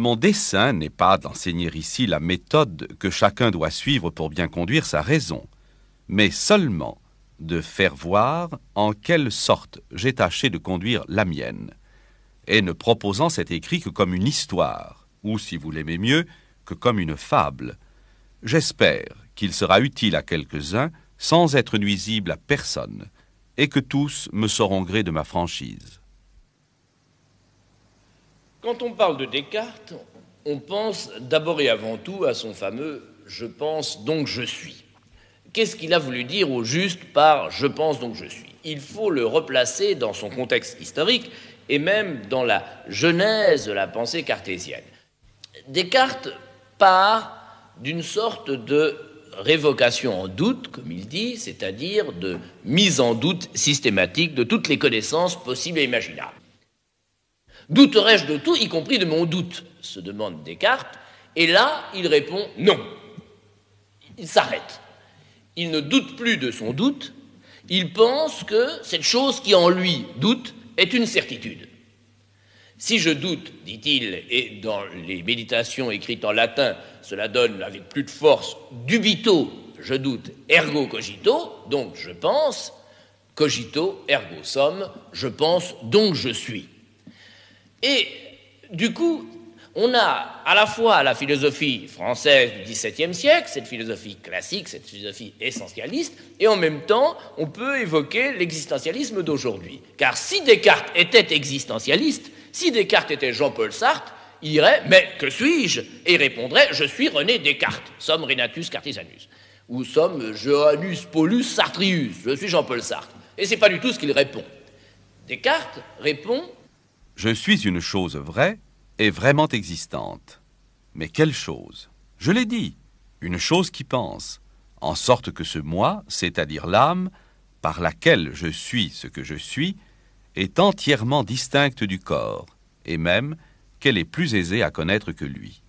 Mon dessein n'est pas d'enseigner ici la méthode que chacun doit suivre pour bien conduire sa raison, mais seulement de faire voir en quelle sorte j'ai tâché de conduire la mienne, et ne proposant cet écrit que comme une histoire, ou si vous l'aimez mieux, que comme une fable. J'espère qu'il sera utile à quelques-uns sans être nuisible à personne, et que tous me sauront gré de ma franchise. Quand on parle de Descartes, on pense d'abord et avant tout à son fameux je pense donc je suis. Qu'est-ce qu'il a voulu dire au juste par je pense donc je suis Il faut le replacer dans son contexte historique et même dans la genèse de la pensée cartésienne. Descartes part d'une sorte de révocation en doute, comme il dit, c'est-à-dire de mise en doute systématique de toutes les connaissances possibles et imaginables douterais je de tout, y compris de mon doute se demande Descartes, et là, il répond non. Il s'arrête. Il ne doute plus de son doute, il pense que cette chose qui en lui doute est une certitude. Si je doute, dit-il, et dans les méditations écrites en latin, cela donne avec plus de force dubito, je doute, ergo cogito, donc je pense, cogito, ergo sum, je pense, donc je suis. Et du coup, on a à la fois la philosophie française du XVIIe siècle, cette philosophie classique, cette philosophie essentialiste, et en même temps, on peut évoquer l'existentialisme d'aujourd'hui. Car si Descartes était existentialiste, si Descartes était Jean-Paul Sartre, il dirait Mais que suis-je et répondrait Je suis René Descartes, somme Renatus Cartisanus, ou somme Johannus, Paulus Sartrius, je suis Jean-Paul Sartre. Et ce n'est pas du tout ce qu'il répond. Descartes répond je suis une chose vraie et vraiment existante. Mais quelle chose Je l'ai dit, une chose qui pense, en sorte que ce moi, c'est-à-dire l'âme, par laquelle je suis ce que je suis, est entièrement distincte du corps, et même qu'elle est plus aisée à connaître que lui.